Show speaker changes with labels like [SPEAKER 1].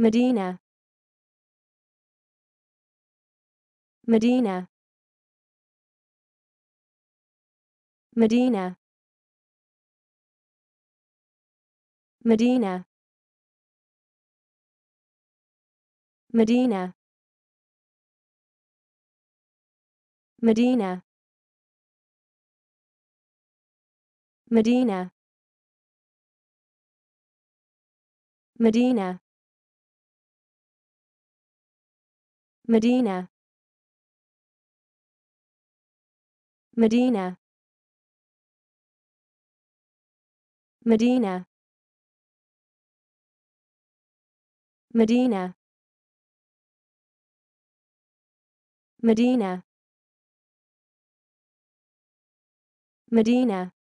[SPEAKER 1] Medina Medina Medina Medina Medina Medina Medina Medina Medina Medina Medina Medina Medina Medina